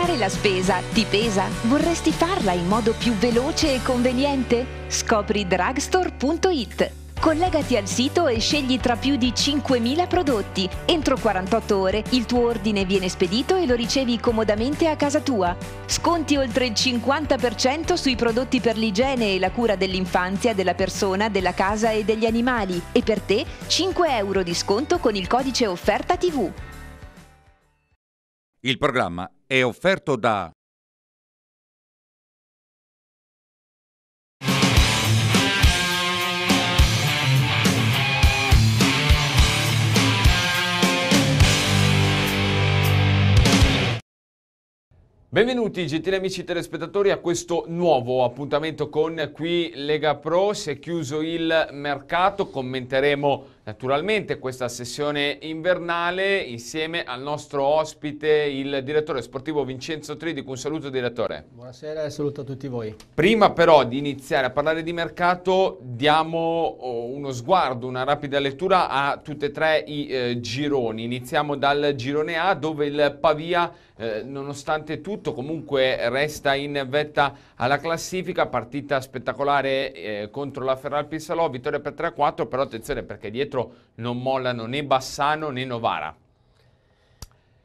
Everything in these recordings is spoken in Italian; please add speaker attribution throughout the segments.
Speaker 1: Fare la spesa ti pesa? Vorresti farla in modo più veloce e conveniente? Scopri drugstore.it. Collegati al sito e scegli tra più di 5.000 prodotti. Entro 48 ore il tuo ordine viene spedito e lo ricevi comodamente a casa tua. Sconti oltre il 50% sui prodotti per l'igiene e la cura dell'infanzia, della persona, della casa e degli animali. E per te 5 euro di sconto con il codice offerta TV.
Speaker 2: Il programma è offerto da Benvenuti gentili amici telespettatori a questo nuovo appuntamento con qui Lega Pro, si è chiuso il mercato, commenteremo Naturalmente questa sessione invernale insieme al nostro ospite, il direttore sportivo Vincenzo Tridico. Un saluto direttore.
Speaker 3: Buonasera e saluto a tutti voi. Prima
Speaker 2: però di iniziare a parlare di mercato diamo oh, uno sguardo, una rapida lettura a tutti e tre i eh, gironi. Iniziamo dal girone A dove il Pavia eh, nonostante tutto comunque resta in vetta alla classifica, partita spettacolare eh, contro la Ferral Pissalò, vittoria per 3-4, però attenzione perché dietro non mollano né Bassano né Novara.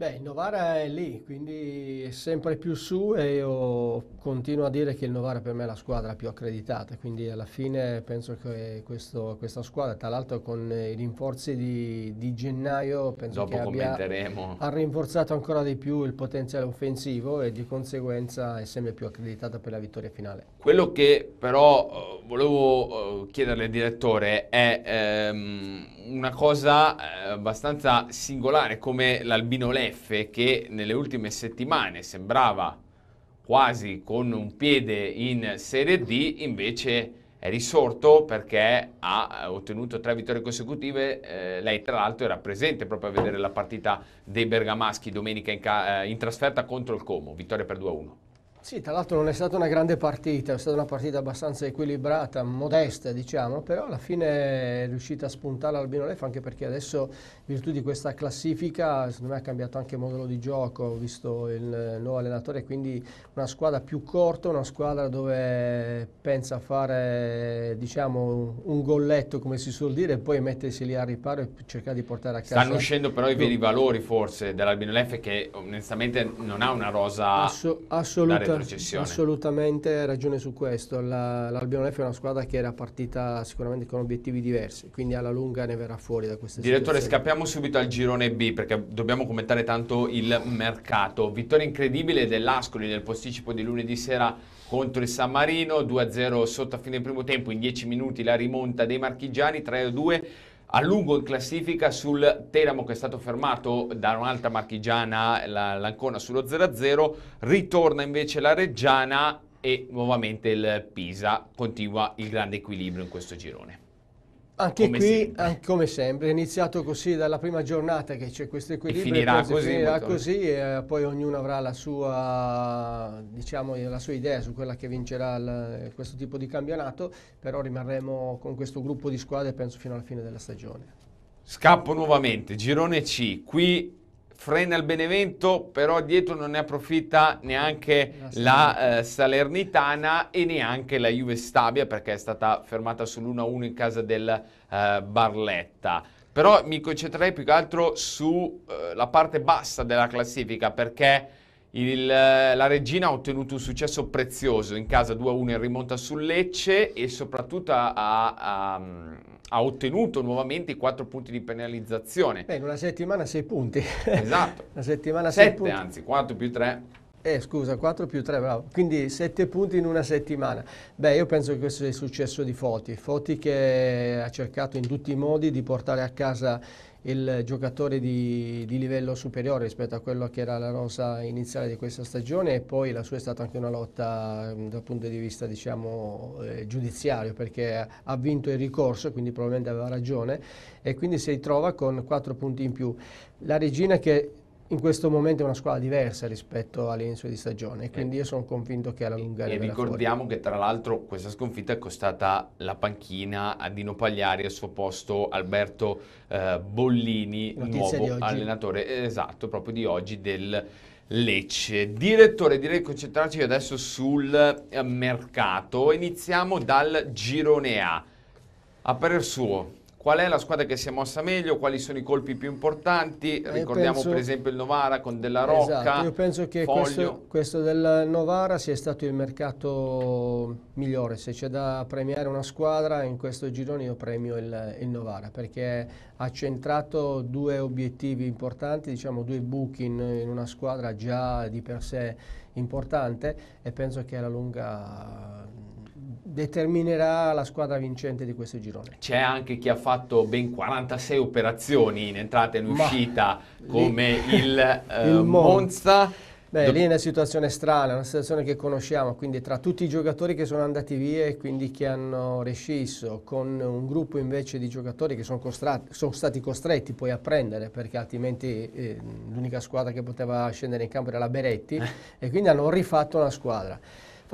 Speaker 3: Beh, il Novara è lì, quindi è sempre più su e io continuo a dire che il Novara per me è la squadra più accreditata, quindi alla fine penso che questo, questa squadra, tra l'altro con i rinforzi di, di gennaio, penso Dopo che ha rinforzato ancora di più il potenziale offensivo e di conseguenza è sempre più accreditata per la vittoria finale.
Speaker 2: Quello che però eh, volevo eh, chiederle, direttore, è ehm, una cosa eh, abbastanza singolare come l'Albino Levi IMF che nelle ultime settimane sembrava quasi con un piede in Serie D, invece è risorto perché ha eh, ottenuto tre vittorie consecutive. Eh, lei, tra l'altro, era presente proprio a vedere la partita dei bergamaschi domenica in, ca- eh, in trasferta contro il Como, vittoria per 2-1.
Speaker 3: Sì, tra l'altro non è stata una grande partita, è stata una partita abbastanza equilibrata, modesta diciamo, però alla fine è riuscita a spuntare l'Albino Lef anche perché adesso in virtù di questa classifica secondo me ha cambiato anche il modulo di gioco, ho visto il nuovo allenatore, quindi una squadra più corta, una squadra dove pensa a fare diciamo, un golletto come si suol dire e poi mettersi lì a riparo e cercare di portare a casa. Stanno uscendo però i veri valori
Speaker 2: forse dell'Albino Lef che onestamente non ha una rosa... Asso assolutamente certo, retrocessione.
Speaker 3: Assolutamente ragione su questo. La, L'Albion F è una squadra che era partita sicuramente con obiettivi diversi, quindi alla lunga ne verrà fuori da queste Direttore, situazioni.
Speaker 2: scappiamo subito al girone B perché dobbiamo commentare tanto il mercato. Vittoria incredibile dell'Ascoli nel posticipo di lunedì sera contro il San Marino, 2-0 sotto a fine primo tempo, in 10 minuti la rimonta dei marchigiani, 3-2 a lungo in classifica sul Teramo che è stato fermato da un'altra marchigiana, l'Ancona sullo 0-0, ritorna invece la Reggiana e nuovamente il Pisa continua il grande equilibrio in questo girone.
Speaker 3: Anche come qui, sempre. Anche come sempre, è iniziato così dalla prima giornata che c'è questo equilibrio. E finirà poi così. Finirà così e eh, poi ognuno avrà la sua, diciamo, la sua idea su quella che vincerà il, questo tipo di campionato, però rimarremo con questo gruppo di squadre penso fino alla fine della stagione.
Speaker 2: Scappo nuovamente, girone C, qui frena il Benevento, però dietro non ne approfitta neanche la eh, Salernitana e neanche la Juve Stabia perché è stata fermata sull'1-1 in casa del eh, Barletta. Però mi concentrerei più che altro sulla eh, parte bassa della classifica perché il, eh, la regina ha ottenuto un successo prezioso in casa 2-1 in rimonta sul Lecce e soprattutto ha, ha, ha, mm, ottenuto nuovamente i 4 punti di penalizzazione. Beh,
Speaker 3: in una settimana 6 punti. Esatto. una settimana 6 punti. anzi,
Speaker 2: 4 più 3.
Speaker 3: Eh, scusa, 4 più 3, bravo. Quindi 7 punti in una settimana. Beh, io penso che questo sia il successo di Foti. Foti che ha cercato in tutti i modi di portare a casa il giocatore di, di, livello superiore rispetto a quello che era la rosa iniziale di questa stagione e poi la sua è stata anche una lotta dal punto di vista diciamo, eh, giudiziario perché ha vinto il ricorso quindi probabilmente aveva ragione e quindi si ritrova con quattro punti in più. La regina che in questo momento è una squadra diversa rispetto all'inizio di stagione, eh. quindi io sono convinto che alla lunga E ricordiamo
Speaker 2: fuori. che tra l'altro questa sconfitta è costata la panchina a Dino Pagliari al suo posto Alberto eh, Bollini, Notizia nuovo allenatore, esatto, proprio di oggi del Lecce. Direttore, direi di concentrarci adesso sul eh, mercato. Iniziamo dal girone A. A parer suo, qual è la squadra che si è mossa meglio, quali sono i colpi più importanti. Eh, Ricordiamo penso, per esempio il Novara con Della Rocca. Esatto, io penso che questo,
Speaker 3: questo, del Novara sia stato il mercato migliore. Se c'è da premiare una squadra in questo girone io premio il, il Novara perché ha centrato due obiettivi importanti, diciamo due buchi in, in una squadra già di per sé importante e penso che alla lunga determinerà la squadra vincente di questo girone.
Speaker 2: C'è anche chi ha fatto ben 46 operazioni in entrata e in uscita Ma come lì, il, eh, il, Monza.
Speaker 3: Beh, lì è una situazione strana, una situazione che conosciamo, quindi tra tutti i giocatori che sono andati via e quindi che hanno rescisso, con un gruppo invece di giocatori che sono, sono stati costretti poi a prendere, perché altrimenti eh, l'unica squadra che poteva scendere in campo era la Beretti, eh. e quindi hanno rifatto una squadra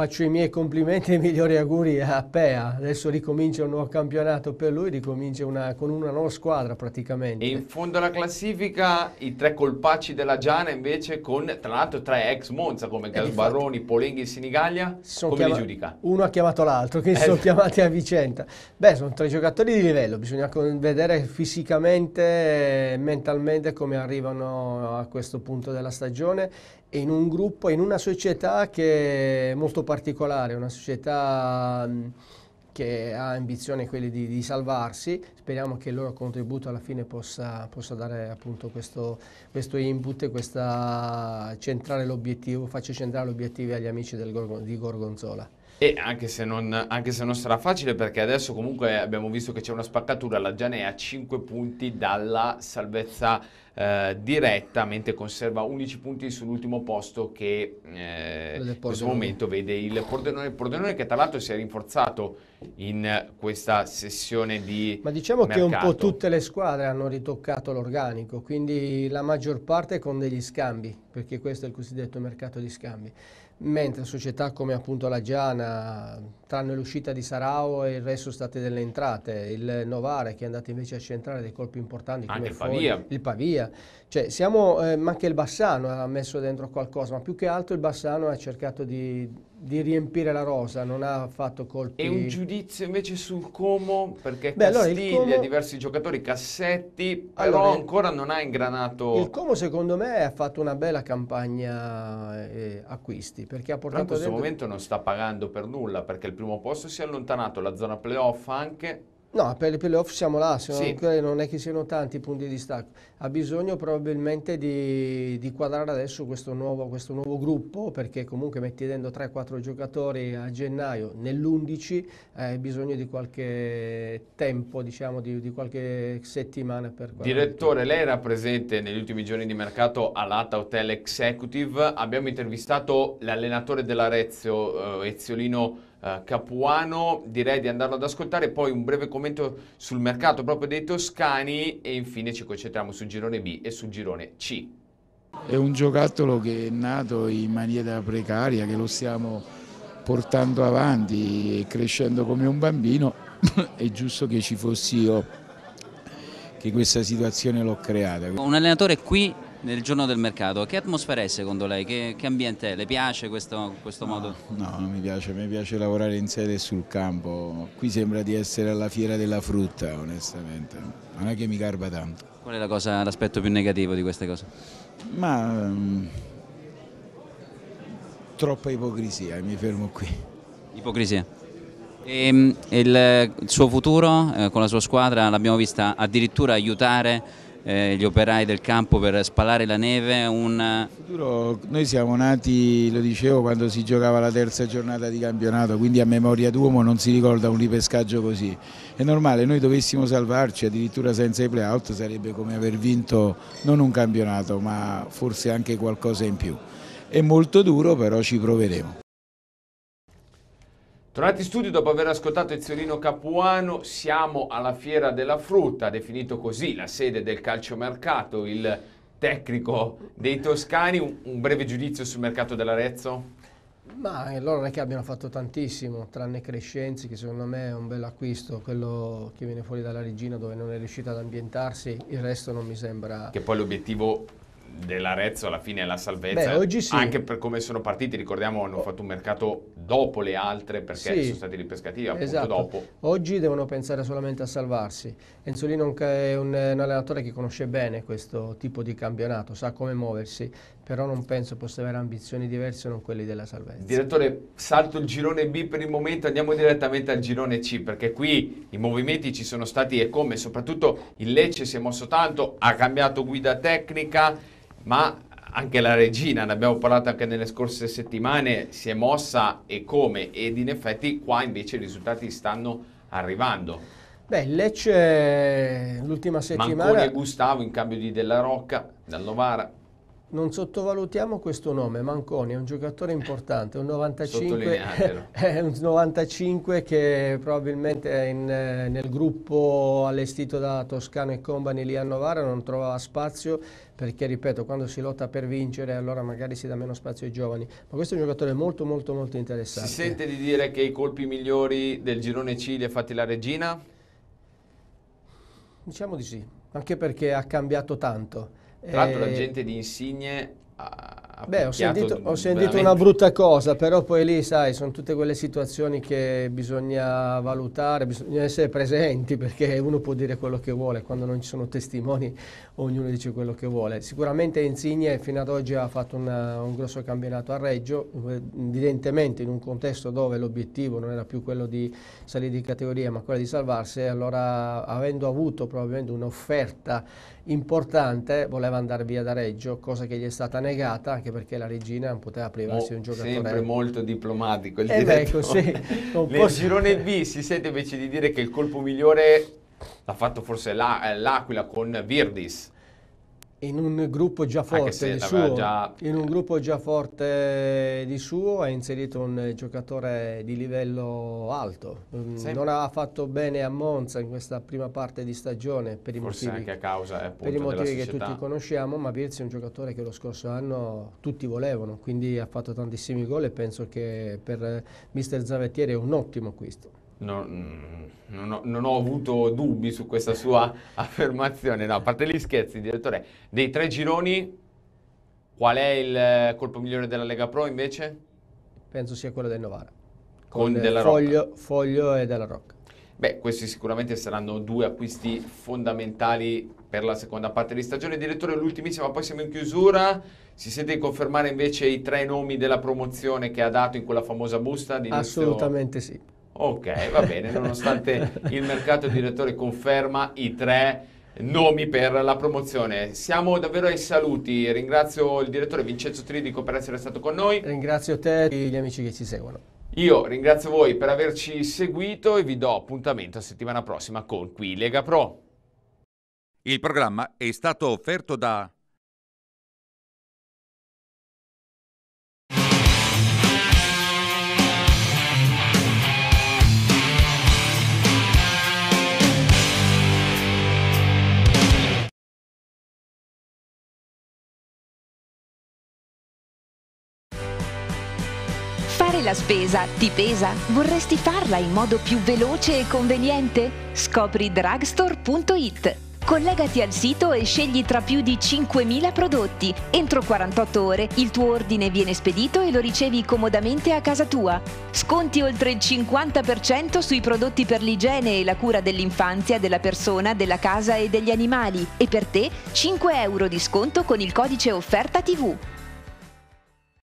Speaker 3: faccio i miei complimenti e i migliori auguri a Pea. Adesso ricomincia un nuovo campionato per lui, ricomincia una, con una nuova squadra praticamente.
Speaker 2: in fondo alla classifica i tre colpacci della Giana invece con tra l'altro tre ex Monza come eh, Gasbaroni, Polenghi e Sinigaglia, come chiama- li giudica?
Speaker 3: Uno ha chiamato l'altro, che si eh. sono chiamati a vicenda. Beh, sono tre giocatori di livello, bisogna vedere fisicamente e mentalmente come arrivano a questo punto della stagione in un gruppo, in una società che è molto particolare, una società mm, che ha ambizione quelle di, di, salvarsi, speriamo che il loro contributo alla fine possa, possa dare appunto questo, questo input e questa centrare l'obiettivo, faccia centrare l'obiettivo agli amici Gorgon, di Gorgonzola.
Speaker 2: E anche se, non, anche se, non, sarà facile, perché adesso comunque abbiamo visto che c'è una spaccatura, la Gianè è a 5 punti dalla salvezza eh, diretta, mentre conserva 11 punti sull'ultimo posto che eh, in questo momento vede il Pordenone. Il Pordenone che tra l'altro si è rinforzato in questa sessione di Ma diciamo mercato. che un po' tutte
Speaker 3: le squadre hanno ritoccato l'organico, quindi la maggior parte con degli scambi, perché questo è il cosiddetto mercato di scambi mentre società come appunto la Giana tranne l'uscita di Sarao e il resto state delle entrate, il Novara che è andato invece a centrare dei colpi importanti come anche il Fogli, Pavia, il Pavia. Cioè, siamo, eh, ma anche il Bassano ha messo dentro qualcosa, ma più che altro il Bassano ha cercato di, di riempire la rosa, non ha fatto colpi... E un
Speaker 2: giudizio invece sul Como, perché Beh, Castiglia, allora Como... diversi giocatori, Cassetti, allora, però ancora non ha ingranato... Il
Speaker 3: Como secondo me ha fatto una bella campagna eh, acquisti, perché ha portato... Però in questo dentro...
Speaker 2: momento non sta pagando per nulla, perché il primo posto si è allontanato la zona playoff anche
Speaker 3: No, per i playoff siamo là, sì. non, non è che siano tanti i punti di stacco Ha bisogno probabilmente di, di quadrare adesso questo nuovo, questo nuovo, gruppo, perché comunque mettendo 3-4 giocatori a gennaio, nell'11 eh, hai eh, bisogno di qualche tempo, diciamo, di, di qualche settimana. Per Direttore, lei era
Speaker 2: presente negli ultimi giorni di mercato all'Ata Hotel Executive, abbiamo intervistato l'allenatore dell'Arezzo, eh, Eziolino eh, Capuano, direi di andarlo ad ascoltare, poi un breve commento sul mercato proprio dei toscani e infine ci concentriamo sul girone B e sul girone C.
Speaker 1: È un giocattolo che è nato in maniera precaria, che lo stiamo portando avanti e crescendo come un bambino, è giusto che ci fossi io che questa situazione l'ho creata. Un allenatore qui nel giorno del mercato. Che atmosfera è secondo lei? Che, che ambiente è? Le piace questo, questo no, modo? No, non mi piace, mi piace lavorare in sede e sul campo. Qui sembra di essere alla fiera della frutta, onestamente. Non è che mi garba tanto. Qual è l'aspetto la più negativo di queste cose? Ma um, troppa ipocrisia, mi fermo qui. Ipocrisia? E, ehm, il, suo futuro eh, con la sua squadra l'abbiamo vista addirittura aiutare eh, gli operai del campo per spalare la neve? Un... Futuro, noi siamo nati, lo dicevo, quando si giocava la terza giornata di campionato, quindi a memoria d'uomo non si ricorda un ripescaggio così. È normale, noi dovessimo salvarci addirittura senza i playout sarebbe come aver vinto non un campionato ma forse anche qualcosa in più. È molto duro però ci proveremo.
Speaker 2: Tornati in studio dopo aver ascoltato Ezionino Capuano, siamo alla Fiera della Frutta, definito così la sede del calciomercato, il tecnico dei toscani. Un, un breve giudizio sul mercato dell'Arezzo?
Speaker 3: Ma eh, loro non è che abbiano fatto tantissimo, tranne Crescenzi, che secondo me è un bel acquisto, quello che viene fuori dalla Regina dove non è riuscito ad ambientarsi, il resto non mi sembra...
Speaker 2: Che poi l'obiettivo dell'Arezzo alla fine è la salvezza. Beh, oggi sì. Anche per come sono partiti, ricordiamo, hanno fatto un mercato dopo le altre perché sì, sono stati ripescati appunto esatto. dopo.
Speaker 3: Oggi devono pensare solamente a salvarsi. Enzolino è un, un allenatore che conosce bene questo tipo di campionato, sa come muoversi, però non penso possa avere ambizioni diverse non quelle della salvezza. Direttore,
Speaker 2: salto il girone B per il momento, andiamo direttamente al girone C perché qui i movimenti ci sono stati e come, soprattutto il Lecce si è mosso tanto, ha cambiato guida tecnica ma anche la regina, ne abbiamo parlato anche nelle scorse settimane, si è mossa e come, ed in effetti qua invece i risultati stanno arrivando.
Speaker 3: Beh, il Lecce eh, l'ultima settimana... Manconi e
Speaker 2: Gustavo in cambio di Della Rocca, dal Novara.
Speaker 3: Non sottovalutiamo questo nome, Manconi è un giocatore importante, un 95, è un 95 che probabilmente in, eh, nel gruppo allestito da Toscano e Combani lì a Novara non trovava spazio perché ripeto quando si lotta per vincere allora magari si dà meno spazio ai giovani, ma questo è un giocatore molto molto molto interessante. Si sente
Speaker 2: di dire che i colpi migliori del girone C li ha fatti la regina?
Speaker 3: Diciamo di sì, anche perché ha cambiato tanto tra l'altro la eh, gente
Speaker 2: di Insigne ha Beh, ho sentito, ho sentito una brutta
Speaker 3: cosa, però poi lì, sai, sono tutte quelle situazioni che bisogna valutare, bisogna essere presenti perché uno può dire quello che vuole, quando non ci sono testimoni ognuno dice quello che vuole. Sicuramente Insigne fino ad oggi ha fatto una, un grosso campionato a Reggio, evidentemente in un contesto dove l'obiettivo non era più quello di salire di categoria ma quello di salvarsi, allora avendo avuto probabilmente un'offerta importante, voleva andare via da Reggio, cosa che gli è stata negata anche perché la regina non poteva privarsi di un giocatore. Sempre molto diplomatico il eh direttore. Ecco, sì, Nel girone
Speaker 2: B si sente invece di dire che il colpo migliore l'ha fatto forse eh, l'Aquila con Virdis
Speaker 3: in un gruppo già forte di suo, già... in un gruppo già forte di suo ha inserito un giocatore di livello alto. Mm, sì. Non ha fatto bene a Monza in questa prima parte di stagione per i Forse motivi, causa, eh, per i motivi che tutti conosciamo, ma Virzi è un giocatore che lo scorso anno tutti volevano, quindi ha fatto tantissimi gol e penso che per eh, mister Zavettieri è un ottimo acquisto
Speaker 2: non, mm, non, ho, non, ho, avuto dubbi su questa sua affermazione. No, a parte gli scherzi, direttore, dei tre gironi, qual è il colpo migliore della Lega Pro invece?
Speaker 3: Penso sia quello del Novara.
Speaker 2: Con, con della Foglio,
Speaker 3: Foglio e della Rocca.
Speaker 2: Beh, questi sicuramente saranno due acquisti fondamentali per la seconda parte di stagione. Direttore, l'ultimissima, poi siamo in chiusura. Si sente di confermare invece i tre nomi della promozione che ha dato in quella famosa busta? Assolutamente sì. Ok, va bene, nonostante il mercato direttore conferma i tre nomi per la promozione. Siamo davvero ai saluti, ringrazio il direttore Vincenzo Tridico per essere stato con noi.
Speaker 3: Ringrazio te e gli amici che ci seguono.
Speaker 2: Io ringrazio voi per averci seguito e vi do appuntamento a settimana prossima con Qui Lega Pro. Il programma è stato offerto da
Speaker 1: Fare la spesa ti pesa? Vorresti farla in modo più veloce e conveniente? Scopri drugstore.it. Collegati al sito e scegli tra più di 5.000 prodotti. Entro 48 ore il tuo ordine viene spedito e lo ricevi comodamente a casa tua. Sconti oltre il 50% sui prodotti per l'igiene e la cura dell'infanzia, della persona, della casa e degli animali. E per te 5 euro di sconto con il codice offerta TV.